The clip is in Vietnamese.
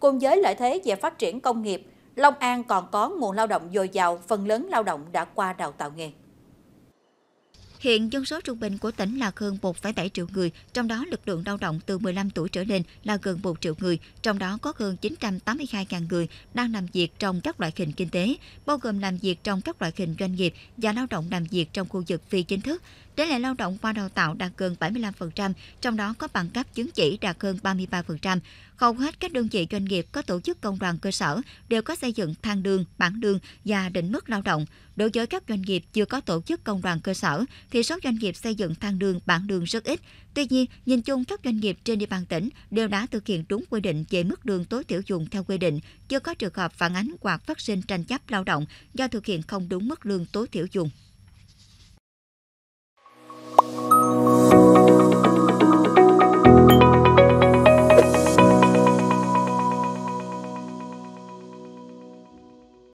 Cùng với lợi thế về phát triển công nghiệp, Long An còn có nguồn lao động dồi dào, phần lớn lao động đã qua đào tạo nghề. Hiện dân số trung bình của tỉnh là hơn 1,7 triệu người, trong đó lực lượng lao động từ 15 tuổi trở lên là gần 1 triệu người, trong đó có hơn 982.000 người đang làm việc trong các loại hình kinh tế, bao gồm làm việc trong các loại hình doanh nghiệp và lao động làm việc trong khu vực phi chính thức. Tỷ lệ lao động qua đào tạo đạt gần 75%, trong đó có bằng cấp chứng chỉ đạt hơn 33%. Hầu hết các đơn vị doanh nghiệp có tổ chức công đoàn cơ sở đều có xây dựng thang lương, bảng lương và định mức lao động. Đối với các doanh nghiệp chưa có tổ chức công đoàn cơ sở, thì số doanh nghiệp xây dựng thang đường bảng đường rất ít. Tuy nhiên, nhìn chung các doanh nghiệp trên địa bàn tỉnh đều đã thực hiện đúng quy định về mức đường tối thiểu dùng theo quy định, chưa có trường hợp phản ánh hoặc phát sinh tranh chấp lao động do thực hiện không đúng mức lương tối thiểu dùng.